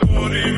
hi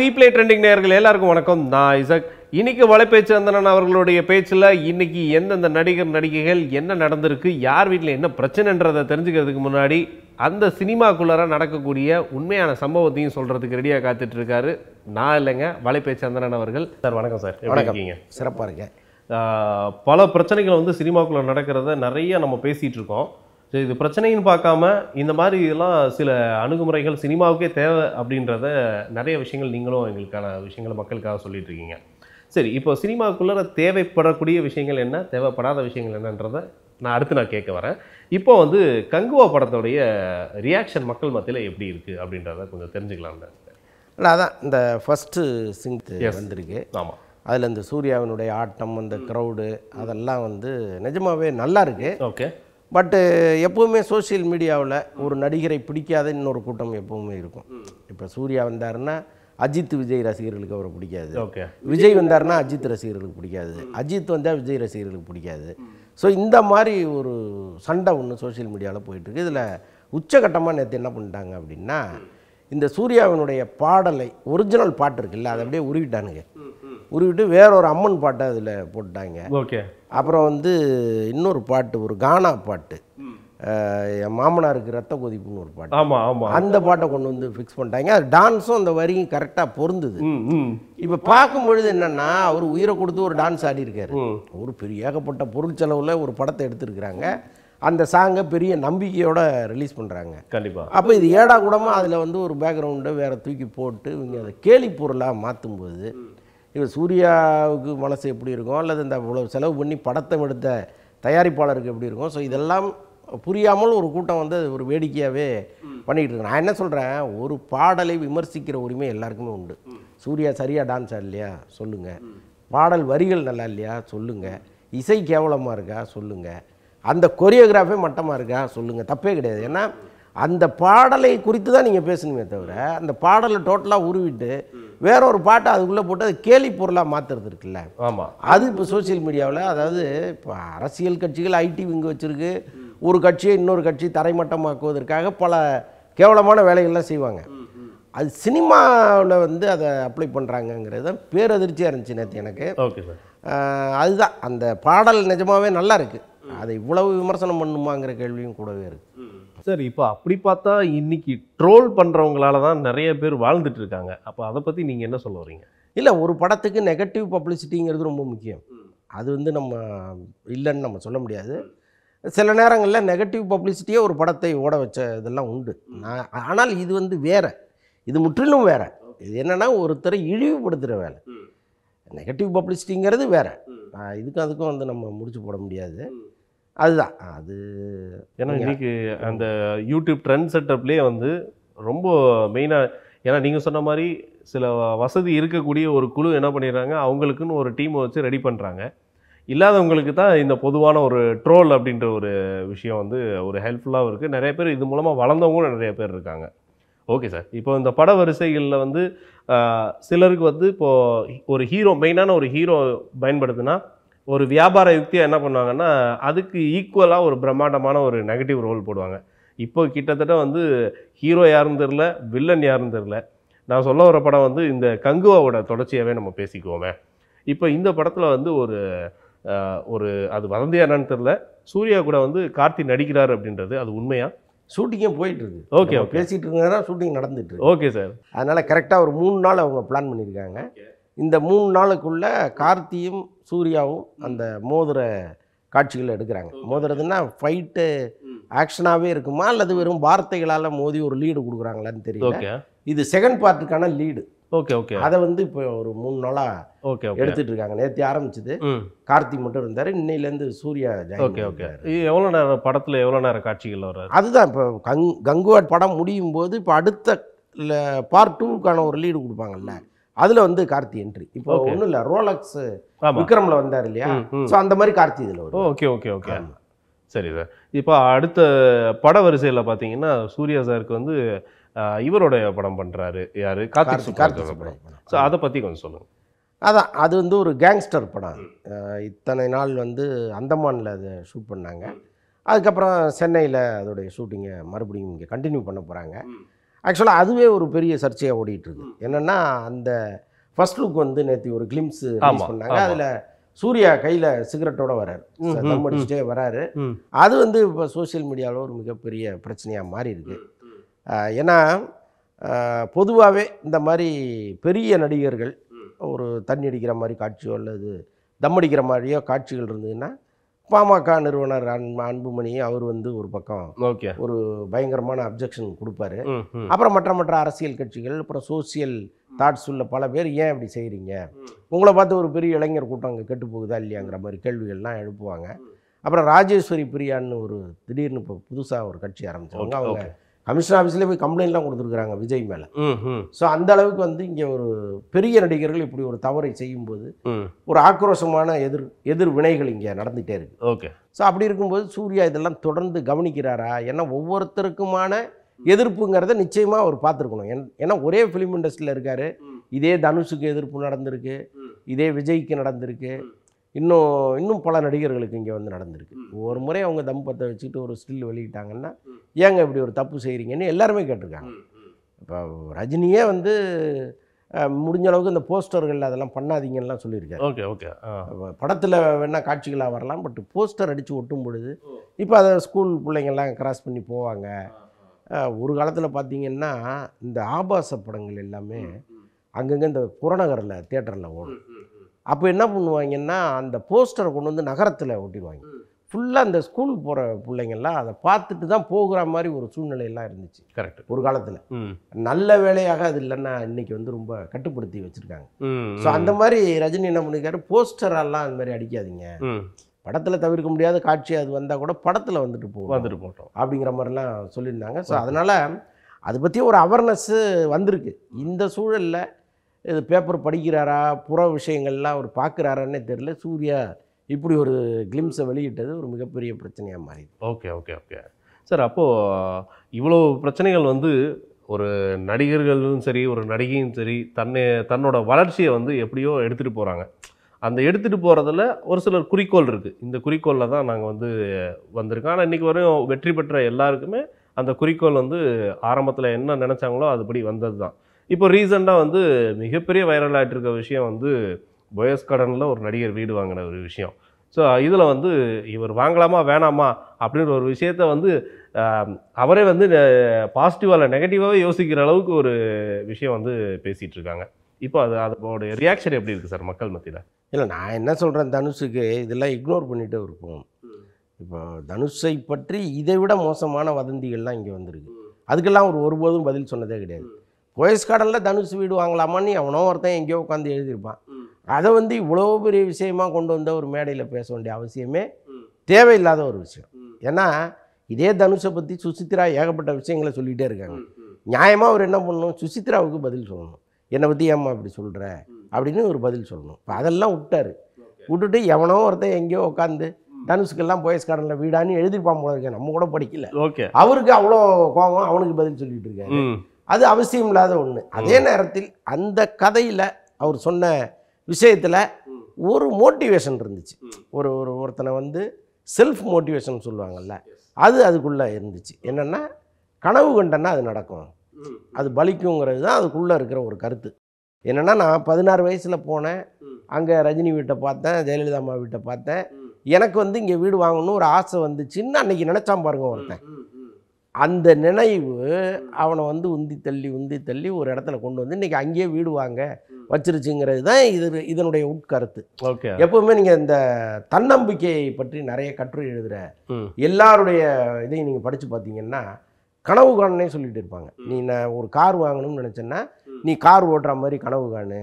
வீப்ளே trending நேர்கள் எல்லாருக்கும் வணக்கம் நான் இசக் இன்றைக்கி வலைப்பேச்சு அந்தனன் அவர்களுடைய பேச்சில் இன்னைக்கு எந்தெந்த நடிகர் நடிகைகள் என்ன நடந்திருக்கு யார் வீட்டில் என்ன பிரச்சனைன்றதை தெரிஞ்சுக்கிறதுக்கு முன்னாடி அந்த சினிமாக்குள்ளார நடக்கக்கூடிய உண்மையான சம்பவத்தையும் சொல்கிறதுக்கு ரெடியாக இருக்காரு நான் இல்லைங்க வலைப்பே சந்திரன் அவர்கள் சார் வணக்கம் சார் வணக்கம் இருக்கீங்க சிறப்பாக பல பிரச்சனைகள் வந்து சினிமாக்குள்ளே நடக்கிறத நிறைய நம்ம பேசிட்டு இருக்கோம் ஸோ இது பிரச்சனைன்னு பார்க்காம இந்த மாதிரி இதெல்லாம் சில அணுகுமுறைகள் சினிமாவுக்கே தேவை அப்படின்றத நிறைய விஷயங்கள் நீங்களும் எங்களுக்கான விஷயங்களை மக்களுக்காக சொல்லிட்டு இருக்கீங்க சரி இப்போ சினிமாவுக்குள்ளே தேவைப்படக்கூடிய விஷயங்கள் என்ன தேவைப்படாத விஷயங்கள் என்னன்றதை நான் அடுத்து நான் கேட்க வரேன் இப்போ வந்து கங்குவா படத்துடைய ரியாக்ஷன் மக்கள் மத்தியில் எப்படி இருக்குது அப்படின்றத கொஞ்சம் தெரிஞ்சுக்கலாம் இல்லை அதான் இந்த ஃபஸ்ட்டு சிங் வந்திருக்கு ஆமாம் அதில் இந்த சூர்யாவினுடைய ஆட்டம் அந்த க்ரௌடு அதெல்லாம் வந்து நிஜமாகவே நல்லா இருக்குது ஓகே பட்டு எப்போவுமே சோசியல் மீடியாவில் ஒரு நடிகரை பிடிக்காத இன்னொரு கூட்டம் எப்போவுமே இருக்கும் இப்போ சூர்யா வந்தாருன்னா அஜித் விஜய் ரசிகர்களுக்கு அவரை பிடிக்காது ஓகே விஜய் வந்தார்னா அஜித் ரசிகர்களுக்கு பிடிக்காது அஜித் வந்தால் விஜய் ரசிகர்களுக்கு பிடிக்காது ஸோ இந்த மாதிரி ஒரு சண்டை ஒன்று சோஷியல் மீடியாவில் போயிட்டுருக்கு இதில் உச்சகட்டமாக நேற்று என்ன பண்ணிட்டாங்க அப்படின்னா இந்த சூர்யாவினுடைய பாடலை ஒரிஜினல் பாட்டு இருக்குல்ல அதை அப்படியே உருவிட்டானுங்க உருவிட்டு வேற ஒரு அம்மன் பாட்டை அதில் போட்டாங்க ஓகே அப்புறம் வந்து இன்னொரு பாட்டு ஒரு கானா பாட்டு என் மாமனாருக்கு ரத்த கொதிப்புன்னு ஒரு பாட்டு ஆமாம் ஆமாம் அந்த பாட்டை கொண்டு வந்து ஃபிக்ஸ் பண்ணிட்டாங்க அது டான்ஸும் அந்த வரியும் கரெக்டாக பொருந்துது இப்போ பார்க்கும் பொழுது என்னென்னா அவர் உயிரை கொடுத்து ஒரு டான்ஸ் ஆடி இருக்காரு ஒரு பெரிய ஏகப்பட்ட பொருள் செலவில் ஒரு படத்தை எடுத்திருக்கிறாங்க அந்த சாங்கை பெரிய நம்பிக்கையோட ரிலீஸ் பண்ணுறாங்க கண்டிப்பாக அப்போ இது ஏடா கூடமாக அதில் வந்து ஒரு பேக்ரவுண்டை வேறு தூக்கி போட்டு இவங்க அதை கேலி பொருளாக மாற்றும்போது இப்போ சூர்யாவுக்கு மனசு எப்படி இருக்கும் அல்லது இந்த இவ்வளோ செலவு பண்ணி படத்தை எடுத்த தயாரிப்பாளருக்கு எப்படி இருக்கும் ஸோ இதெல்லாம் புரியாமல் ஒரு கூட்டம் வந்து அது ஒரு வேடிக்கையாகவே பண்ணிக்கிட்டு இருக்கு நான் என்ன சொல்கிறேன் ஒரு பாடலை விமர்சிக்கிற உரிமை எல்லாருக்குமே உண்டு சூர்யா சரியாக டான்ஸ் இல்லையா சொல்லுங்கள் பாடல் வரிகள் நல்லா இல்லையா சொல்லுங்கள் இசை கேவலமாக இருக்கா சொல்லுங்கள் அந்த கொரியோகிராஃபே மட்டமாக இருக்கா சொல்லுங்கள் தப்பே கிடையாது ஏன்னா அந்த பாடலை குறித்து தான் நீங்கள் பேசணுமே தவிர அந்த பாடலை டோட்டலாக உருவிட்டு வேற ஒரு பாட்டை அதுக்குள்ளே போட்டு அது கேலி பொருளாக மாற்றுறது இருக்குல்ல ஆமாம் அது இப்போ சோசியல் மீடியாவில் அதாவது இப்போ அரசியல் கட்சிகள் ஐடி விங்கு வச்சுருக்கு ஒரு கட்சியை இன்னொரு கட்சி தரைமட்டமாக்குவதற்காக பல கேவலமான வேலைகள்லாம் செய்வாங்க அது சினிமாவில் வந்து அதை அப்ளை பண்ணுறாங்கங்கிறது பேரதிர்ச்சியாக இருந்துச்சு நேற்று எனக்கு ஓகே சார் அதுதான் அந்த பாடல் நிஜமாகவே நல்லா இருக்குது அதை இவ்வளவு விமர்சனம் பண்ணுமாங்கிற கேள்வியும் கூடவே இருக்குது சார் இப்போ அப்படி பார்த்தா இன்னைக்கு ட்ரோல் பண்ணுறவங்களால தான் நிறைய பேர் வாழ்ந்துட்டு இருக்காங்க அப்போ அதை பற்றி நீங்கள் என்ன சொல்ல வரீங்க இல்லை ஒரு படத்துக்கு நெகட்டிவ் பப்ளிசிட்டிங்கிறது ரொம்ப முக்கியம் அது வந்து நம்ம இல்லைன்னு நம்ம சொல்ல முடியாது சில நேரங்களில் நெகட்டிவ் பப்ளிசிட்டியே ஒரு படத்தை ஓட வச்ச இதெல்லாம் உண்டு நான் ஆனால் இது வந்து வேறு இது முற்றிலும் வேறு இது என்னென்னா ஒருத்தரை இழிவுபடுத்துகிற வேலை நெகட்டிவ் பப்ளிசிட்டிங்கிறது வேறு இதுக்கும் அதுக்கும் வந்து நம்ம முடிச்சு போட முடியாது அதுதான் அது ஏன்னா இன்றைக்கி அந்த யூடியூப் ட்ரெண்ட் செட்டப்லேயே வந்து ரொம்ப மெயினாக ஏன்னா நீங்கள் சொன்ன மாதிரி சில வசதி இருக்கக்கூடிய ஒரு குழு என்ன பண்ணிடுறாங்க அவங்களுக்குன்னு ஒரு டீமை வச்சு ரெடி பண்ணுறாங்க இல்லாதவங்களுக்கு தான் இந்த பொதுவான ஒரு ட்ரோல் அப்படின்ற ஒரு விஷயம் வந்து ஒரு ஹெல்ப்ஃபுல்லாகவும் இருக்குது நிறைய பேர் இது மூலமாக வளர்ந்தவங்களும் நிறைய பேர் இருக்காங்க ஓகே சார் இப்போ இந்த பட வரிசைகளில் வந்து சிலருக்கு வந்து இப்போது ஒரு ஹீரோ மெயினான ஒரு ஹீரோ பயன்படுத்துனா ஒரு வியாபார யுக்தியாக என்ன பண்ணுவாங்கன்னா அதுக்கு ஈக்குவலாக ஒரு பிரம்மாண்டமான ஒரு நெகட்டிவ் ரோல் போடுவாங்க இப்போ கிட்டத்தட்ட வந்து ஹீரோ யாரும் தெரில வில்லன் யாரும் தெரில நான் சொல்ல வர படம் வந்து இந்த கங்குவாவோட தொடர்ச்சியாகவே நம்ம பேசிக்குவோமே இப்போ இந்த படத்தில் வந்து ஒரு ஒரு அது வதந்தியா என்னன்னு தெரில சூர்யா கூட வந்து கார்த்தி நடிக்கிறார் அப்படின்றது அது உண்மையா ஷூட்டிங்கே போயிட்டு இருக்கு ஓகே பேசிகிட்டு இருந்தா ஷூட்டிங் நடந்துட்டு ஓகே சார் அதனால் கரெக்டாக ஒரு மூணு நாள் அவங்க பிளான் பண்ணியிருக்காங்க இந்த மூணு நாளுக்குள்ள கார்த்தியும் சூர்யாவும் அந்த மோதிர காட்சிகள் எடுக்கிறாங்க மோதுறதுன்னா ஃபைட்டு ஆக்ஷனாகவே இருக்குமா அல்லது வெறும் வார்த்தைகளால் மோதி ஒரு லீடு கொடுக்குறாங்களான்னு தெரியும் இது செகண்ட் பார்ட்டுக்கான லீடு ஓகே ஓகே அதை வந்து இப்போ ஒரு மூணு நாளாக ஓகே எடுத்துட்டு இருக்காங்க நேற்று ஆரம்பிச்சது கார்த்திக் மட்டும் இருந்தார் இன்னையிலேருந்து சூர்யா ஓகே ஓகே எவ்வளோ நேரம் படத்தில் எவ்வளோ நேரம் காட்சிகள் வர்றாரு அதுதான் இப்போ கங் கங்குவாட் படம் முடியும் போது இப்போ அடுத்த பார்ட் டூக்கான ஒரு லீடு கொடுப்பாங்கல்ல அதில் வந்து கார்த்தி என்ட்ரி இப்போ ஒன்றும் இல்லை ரோலக்ஸ் விக்ரமில் வந்தார் இல்லையா ஸோ அந்த மாதிரி கார்த்தி இதில் வரும் ஓகே ஓகே ஓகே சரி சார் இப்போ அடுத்த பட வரிசையில் பார்த்தீங்கன்னா சூர்யா சாருக்கு வந்து இவருடைய படம் பண்ணுறாரு யார் கார்த்திக் கார்த்திக் படம் ஸோ அதை பற்றி கொஞ்சம் சொல்லுங்க அதான் அது வந்து ஒரு கேங்ஸ்டர் படம் இத்தனை நாள் வந்து அந்தமானில் அதை ஷூட் பண்ணாங்க அதுக்கப்புறம் சென்னையில் அதோடைய ஷூட்டிங்கை மறுபடியும் இங்கே கண்டினியூ பண்ண போகிறாங்க ஆக்சுவலாக அதுவே ஒரு பெரிய சர்ச்சையாக ஓடிட்டுருக்கு என்னென்னா அந்த ஃபர்ஸ்ட் லுக் வந்து நேற்று ஒரு கிளிம்ஸு பண்ணாங்க அதில் சூர்யா கையில் சிகரெட்டோட வராரு தம் அடிச்சுட்டே வராரு அது வந்து இப்போ சோசியல் மீடியாவில் ஒரு மிகப்பெரிய பிரச்சனையாக மாறி இருக்கு ஏன்னா பொதுவாகவே இந்த மாதிரி பெரிய நடிகர்கள் ஒரு தண்ணி அடிக்கிற மாதிரி காட்சியோ அல்லது தம் அடிக்கிற மாதிரியோ காட்சிகள் இருந்ததுன்னா பாமக நிறுவனர் அன்புமணி அவர் வந்து ஒரு பக்கம் ஓகே ஒரு பயங்கரமான அப்ஜெக்ஷன் கொடுப்பாரு அப்புறம் மற்ற மற்ற அரசியல் கட்சிகள் அப்புறம் சோசியல் தாட்ஸ் உள்ள பல பேர் ஏன் இப்படி செய்கிறீங்க உங்களை பார்த்து ஒரு பெரிய இளைஞர் கூட்டம் அங்கே கெட்டு போகுதா இல்லையாங்கிற மாதிரி கேள்விகள்லாம் எழுப்புவாங்க அப்புறம் ராஜேஸ்வரி பிரியான்னு ஒரு திடீர்னு இப்போ புதுசாக ஒரு கட்சி ஆரம்பித்தாங்க அவங்க கமிஷனர் ஆஃபீஸ்லேயே போய் கம்ப்ளைண்ட்லாம் கொடுத்துருக்குறாங்க விஜய் மேலே ஸோ அந்த அளவுக்கு வந்து இங்கே ஒரு பெரிய நடிகர்கள் இப்படி ஒரு தவறை செய்யும்போது ஒரு ஆக்ரோஷமான எதிர் எதிர்வினைகள் இங்கே நடந்துகிட்டே இருக்கு ஓகே ஸோ அப்படி இருக்கும்போது சூர்யா இதெல்லாம் தொடர்ந்து கவனிக்கிறாரா ஏன்னா ஒவ்வொருத்தருக்குமான எதிர்ப்புங்கிறத நிச்சயமாக அவர் பார்த்துருக்கணும் ஏன்னா ஒரே ஃபிலிம் இண்டஸ்ட்ரியில் இருக்கார் இதே தனுஷுக்கு எதிர்ப்பு நடந்திருக்கு இதே விஜய்க்கு நடந்திருக்கு இன்னும் இன்னும் பல நடிகர்களுக்கு இங்கே வந்து நடந்திருக்கு ஒரு முறை அவங்க தம் பத்தை வச்சுக்கிட்டு ஒரு ஸ்டில் வெளியிட்டாங்கன்னா ஏங்க இப்படி ஒரு தப்பு செய்கிறீங்கன்னு எல்லாருமே கேட்டிருக்காங்க இப்போ ரஜினியே வந்து முடிஞ்ச அளவுக்கு இந்த போஸ்டர்கள் அதெல்லாம் பண்ணாதீங்கலாம் சொல்லியிருக்காரு ஓகே ஓகே படத்தில் வேணால் காட்சிகளாக வரலாம் பட் போஸ்டர் அடித்து ஒட்டும் பொழுது இப்போ அதை ஸ்கூல் பிள்ளைங்கள்லாம் கிராஸ் பண்ணி போவாங்க ஒரு காலத்தில் பார்த்தீங்கன்னா இந்த ஆபாச படங்கள் எல்லாமே அங்கங்கே இந்த புறநகரில் தேட்டரில் ஓடும் அப்போ என்ன பண்ணுவாங்கன்னா அந்த போஸ்டரை கொண்டு வந்து நகரத்தில் ஒட்டிடுவாங்க ஃபுல்லாக அந்த ஸ்கூல் போகிற பிள்ளைங்கள்லாம் அதை பார்த்துட்டு தான் போகிற மாதிரி ஒரு சூழ்நிலையெல்லாம் இருந்துச்சு கரெக்ட் ஒரு காலத்தில் நல்ல வேலையாக அது இல்லைன்னா இன்னைக்கு வந்து ரொம்ப கட்டுப்படுத்தி வச்சுருக்காங்க ஸோ அந்த மாதிரி ரஜினி என்ன பண்ணிருக்காரு போஸ்டரெல்லாம் அந்த மாதிரி அடிக்காதீங்க படத்தில் தவிர்க்க முடியாத காட்சி அது வந்தால் கூட படத்தில் வந்துட்டு போ வந்துட்டு போட்டோம் அப்படிங்கிற மாதிரிலாம் சொல்லியிருந்தாங்க ஸோ அதனால் அதை பற்றி ஒரு அவேர்னஸ்ஸு வந்திருக்கு இந்த சூழலில் இது பேப்பர் படிக்கிறாரா புற விஷயங்கள்லாம் அவர் பார்க்குறாரான்னே தெரில சூர்யா இப்படி ஒரு கிளிம்ஸை வெளியிட்டது ஒரு மிகப்பெரிய பிரச்சனையாக மாறிது ஓகே ஓகே ஓகே சார் அப்போது இவ்வளோ பிரச்சனைகள் வந்து ஒரு நடிகர்களும் சரி ஒரு நடிகையும் சரி தன்னை தன்னோட வளர்ச்சியை வந்து எப்படியோ எடுத்துகிட்டு போகிறாங்க அந்த எடுத்துகிட்டு போகிறதுல ஒரு சிலர் குறிக்கோள் இருக்குது இந்த குறிக்கோளில் தான் நாங்கள் வந்து வந்திருக்கோம் ஆனால் இன்றைக்கி வரையும் வெற்றி பெற்ற எல்லாருக்குமே அந்த குறிக்கோள் வந்து ஆரம்பத்தில் என்ன நினச்சாங்களோ அதுபடி வந்தது தான் இப்போ ரீசெண்டாக வந்து மிகப்பெரிய வைரல் ஆகிட்டு இருக்க விஷயம் வந்து போயஸ் கடனில் ஒரு நடிகர் வீடு வாங்கின ஒரு விஷயம் ஸோ இதில் வந்து இவர் வாங்கலாமா வேணாமா அப்படின்ற ஒரு விஷயத்த வந்து அவரே வந்து பாசிட்டிவாக இல்லை நெகட்டிவாகவே யோசிக்கிற அளவுக்கு ஒரு விஷயம் வந்து பேசிகிட்டு இருக்காங்க இப்போ அது அதோடைய ரியாக்ஷன் எப்படி இருக்குது சார் மக்கள் மத்தியில் இல்லை நான் என்ன சொல்கிறேன் தனுஷுக்கு இதெல்லாம் இக்னோர் பண்ணிகிட்டே இருக்கும் இப்போ தனுஷை பற்றி இதை விட மோசமான வதந்திகள்லாம் இங்கே வந்திருக்கு அதுக்கெல்லாம் ஒரு ஒருபோதும் பதில் சொன்னதே கிடையாது போயஸ் கடலில் தனுஷ் வீடு வாங்கலாமான்னு எவனோ ஒருத்தன் எங்கேயோ உட்காந்து எழுதியிருப்பான் அதை வந்து இவ்வளோ பெரிய விஷயமா கொண்டு வந்த ஒரு மேடையில் பேச வேண்டிய அவசியமே தேவையில்லாத ஒரு விஷயம் ஏன்னா இதே தனுஷை பற்றி சுசித்ரா ஏகப்பட்ட விஷயங்களை சொல்லிகிட்டே இருக்காங்க நியாயமாக அவர் என்ன பண்ணணும் சுசித்ராவுக்கு பதில் சொல்லணும் என்னை பற்றி ஏம்மா அப்படி சொல்கிற அப்படின்னு ஒரு பதில் சொல்லணும் இப்போ அதெல்லாம் விட்டார் விட்டுட்டு எவனோ ஒருத்தன் எங்கேயோ உட்காந்து தனுஷுக்கெல்லாம் போயஸ் கடனில் வீடான்னு எழுதிப்பான் போல இருக்கேன் நம்ம கூட படிக்கல ஓகே அவருக்கு அவ்வளோ கோபம் அவனுக்கு பதில் சொல்லிட்டு இருக்காரு அது அவசியம் இல்லாத ஒன்று அதே நேரத்தில் அந்த கதையில் அவர் சொன்ன விஷயத்தில் ஒரு மோட்டிவேஷன் இருந்துச்சு ஒரு ஒரு ஒருத்தனை வந்து செல்ஃப் மோட்டிவேஷன் சொல்லுவாங்கள்ல அது அதுக்குள்ளே இருந்துச்சு என்னென்னா கனவு கண்டன்னா அது நடக்கும் அது பலிக்குங்கிறது தான் அதுக்குள்ளே இருக்கிற ஒரு கருத்து என்னென்னா நான் பதினாறு வயசில் போனேன் அங்கே ரஜினி வீட்டை பார்த்தேன் ஜெயலலிதா அம்மா வீட்டை பார்த்தேன் எனக்கு வந்து இங்கே வீடு வாங்கணும்னு ஒரு ஆசை வந்துச்சுன்னு அன்றைக்கி நினச்சான் பாருங்க ஒருத்தன் அந்த நினைவு அவனை வந்து உந்தி தள்ளி உந்தி தள்ளி ஒரு இடத்துல கொண்டு வந்து இன்றைக்கி அங்கேயே வீடு வாங்க வச்சிருச்சுங்கிறது தான் இது இதனுடைய உட்கருத்து ஓகே எப்பவுமே நீங்கள் இந்த தன்னம்பிக்கையை பற்றி நிறைய கற்று எழுதுகிற எல்லாருடைய இதையும் நீங்கள் படித்து பார்த்தீங்கன்னா கனவு காணுன்னே சொல்லிட்டு இருப்பாங்க நீ நான் ஒரு கார் வாங்கணும்னு நினச்சேன்னா நீ கார் ஓட்டுற மாதிரி கனவு காணு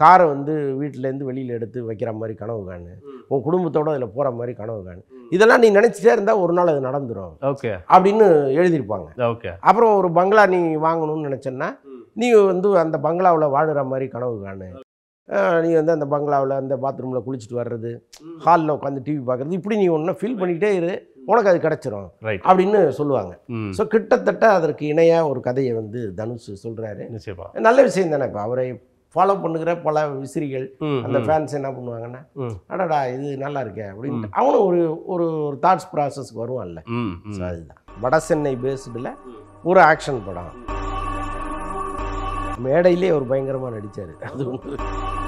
காரை வந்து வீட்டிலேருந்து வெளியில் எடுத்து வைக்கிற மாதிரி கனவு காணு உன் குடும்பத்தோடு அதில் போகிற மாதிரி கனவு காணு இதெல்லாம் நீ நினச்சிட்டே இருந்தால் ஒரு நாள் அது நடந்துடும் ஓகே அப்படின்னு எழுதியிருப்பாங்க ஓகே அப்புறம் ஒரு பங்களா நீ வாங்கணும்னு நினச்சேன்னா நீ வந்து அந்த பங்களாவில் வாழுற மாதிரி கனவு காணு நீ வந்து அந்த பங்களாவில் அந்த பாத்ரூமில் குளிச்சுட்டு வர்றது ஹாலில் உட்காந்து டிவி பார்க்குறது இப்படி நீ ஒன்றா ஃபீல் பண்ணிக்கிட்டே இரு உனக்கு அது கிடச்சிரும் அப்படின்னு சொல்லுவாங்க ஸோ கிட்டத்தட்ட அதற்கு இணையாக ஒரு கதையை வந்து தனுஷ் சொல்கிறாரு நல்ல விஷயம் தானே இப்போ அவரை ஃபாலோ பண்ணுகிற பல விசிறிகள் அந்த ஃபேன்ஸ் என்ன பண்ணுவாங்கன்னா அடாடா இது நல்லா இருக்கே அப்படின்ட்டு அவனும் ஒரு ஒரு ஒரு தாட்ஸ் ப்ராசஸ்க்கு வருவான்ல அதுதான் வட சென்னை பேஸ்டில் ஒரு ஆக்ஷன் படம் மேடையிலே ஒரு பயங்கரமாக நடித்தார் அது ஒன்று